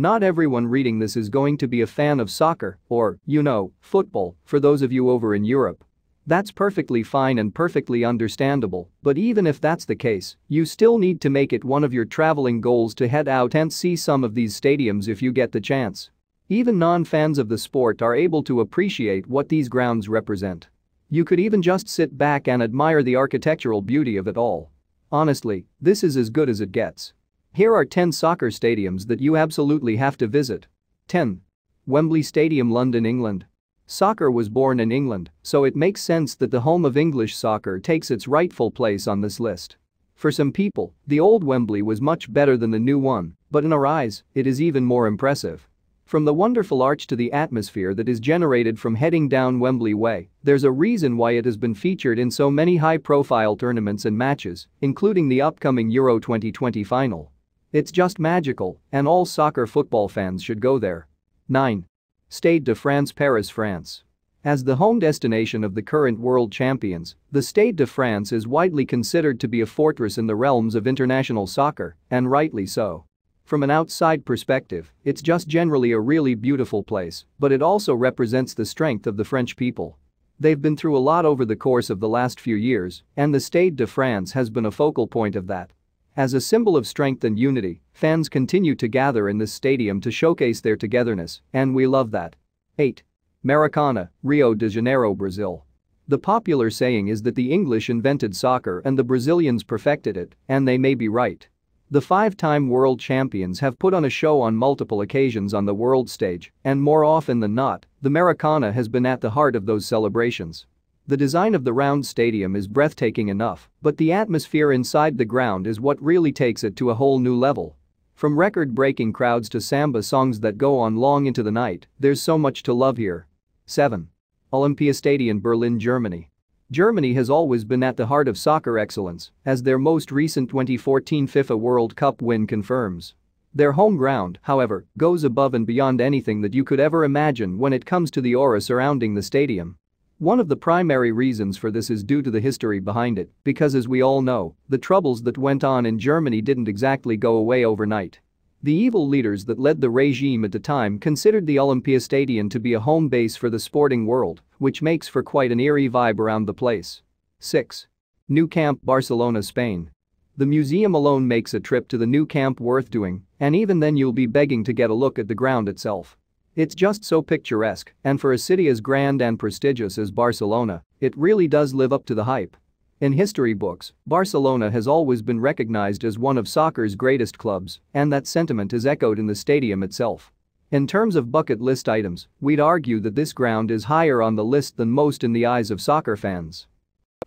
Not everyone reading this is going to be a fan of soccer or, you know, football, for those of you over in Europe. That's perfectly fine and perfectly understandable, but even if that's the case, you still need to make it one of your traveling goals to head out and see some of these stadiums if you get the chance. Even non-fans of the sport are able to appreciate what these grounds represent. You could even just sit back and admire the architectural beauty of it all. Honestly, this is as good as it gets. Here are 10 soccer stadiums that you absolutely have to visit. 10. Wembley Stadium London, England. Soccer was born in England, so it makes sense that the home of English soccer takes its rightful place on this list. For some people, the old Wembley was much better than the new one, but in our eyes, it is even more impressive. From the wonderful arch to the atmosphere that is generated from heading down Wembley Way, there's a reason why it has been featured in so many high-profile tournaments and matches, including the upcoming Euro 2020 final. It's just magical, and all soccer football fans should go there. 9. Stade de France Paris, France. As the home destination of the current world champions, the Stade de France is widely considered to be a fortress in the realms of international soccer, and rightly so. From an outside perspective, it's just generally a really beautiful place, but it also represents the strength of the French people. They've been through a lot over the course of the last few years, and the Stade de France has been a focal point of that. As a symbol of strength and unity, fans continue to gather in this stadium to showcase their togetherness, and we love that. 8. Maracana, Rio de Janeiro, Brazil. The popular saying is that the English invented soccer and the Brazilians perfected it, and they may be right. The five-time world champions have put on a show on multiple occasions on the world stage, and more often than not, the Maracana has been at the heart of those celebrations. The design of the round stadium is breathtaking enough, but the atmosphere inside the ground is what really takes it to a whole new level. From record-breaking crowds to samba songs that go on long into the night, there's so much to love here. 7. Olympiastadion Berlin, Germany. Germany has always been at the heart of soccer excellence, as their most recent 2014 FIFA World Cup win confirms. Their home ground, however, goes above and beyond anything that you could ever imagine when it comes to the aura surrounding the stadium. One of the primary reasons for this is due to the history behind it, because as we all know, the troubles that went on in Germany didn't exactly go away overnight. The evil leaders that led the regime at the time considered the Olympiastadion to be a home base for the sporting world, which makes for quite an eerie vibe around the place. 6. New Camp Barcelona, Spain. The museum alone makes a trip to the new camp worth doing, and even then you'll be begging to get a look at the ground itself. It's just so picturesque, and for a city as grand and prestigious as Barcelona, it really does live up to the hype. In history books, Barcelona has always been recognized as one of soccer's greatest clubs, and that sentiment is echoed in the stadium itself. In terms of bucket list items, we'd argue that this ground is higher on the list than most in the eyes of soccer fans.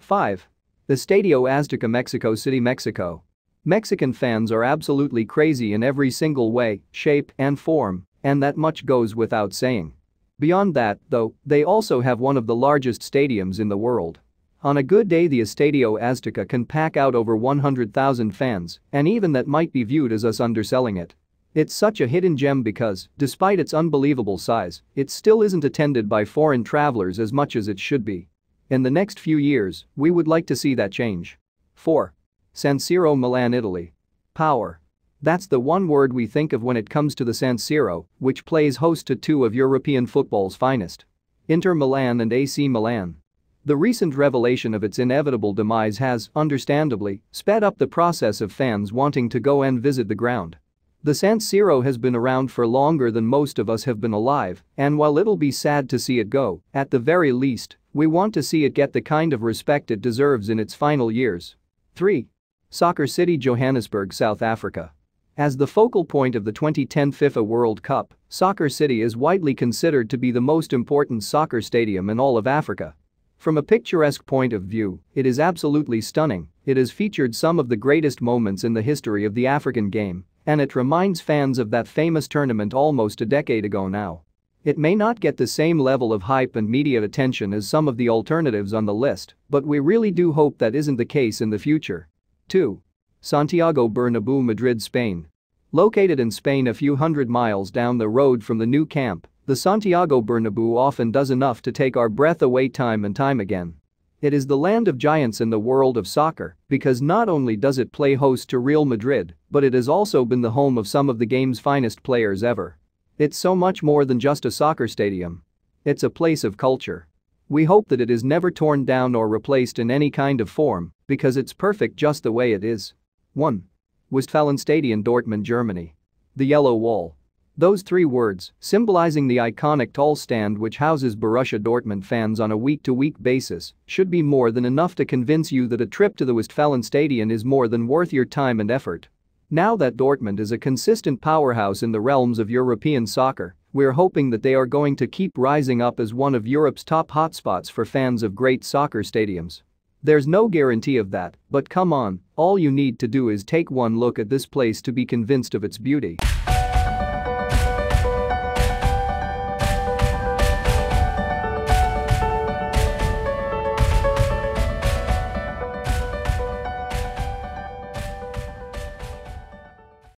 5. The Stadio Azteca Mexico City, Mexico. Mexican fans are absolutely crazy in every single way, shape, and form, and that much goes without saying. Beyond that, though, they also have one of the largest stadiums in the world. On a good day the Estadio Azteca can pack out over 100,000 fans, and even that might be viewed as us underselling it. It's such a hidden gem because, despite its unbelievable size, it still isn't attended by foreign travelers as much as it should be. In the next few years, we would like to see that change. 4. San Siro Milan Italy. Power that's the one word we think of when it comes to the San Siro, which plays host to two of European football's finest. Inter Milan and AC Milan. The recent revelation of its inevitable demise has, understandably, sped up the process of fans wanting to go and visit the ground. The San Siro has been around for longer than most of us have been alive, and while it'll be sad to see it go, at the very least, we want to see it get the kind of respect it deserves in its final years. 3. Soccer City Johannesburg, South Africa. As the focal point of the 2010 FIFA World Cup, Soccer City is widely considered to be the most important soccer stadium in all of Africa. From a picturesque point of view, it is absolutely stunning, it has featured some of the greatest moments in the history of the African game, and it reminds fans of that famous tournament almost a decade ago now. It may not get the same level of hype and media attention as some of the alternatives on the list, but we really do hope that isn't the case in the future. 2. Santiago Bernabeu Madrid Spain. Located in Spain a few hundred miles down the road from the new camp, the Santiago Bernabeu often does enough to take our breath away time and time again. It is the land of giants in the world of soccer because not only does it play host to Real Madrid, but it has also been the home of some of the game's finest players ever. It's so much more than just a soccer stadium. It's a place of culture. We hope that it is never torn down or replaced in any kind of form because it's perfect just the way it is. 1. Westfalenstadion Dortmund, Germany. The Yellow Wall. Those three words, symbolizing the iconic tall stand which houses Borussia Dortmund fans on a week-to-week -week basis, should be more than enough to convince you that a trip to the Westfalenstadion is more than worth your time and effort. Now that Dortmund is a consistent powerhouse in the realms of European soccer, we're hoping that they are going to keep rising up as one of Europe's top hotspots for fans of great soccer stadiums. There's no guarantee of that, but come on, all you need to do is take one look at this place to be convinced of its beauty.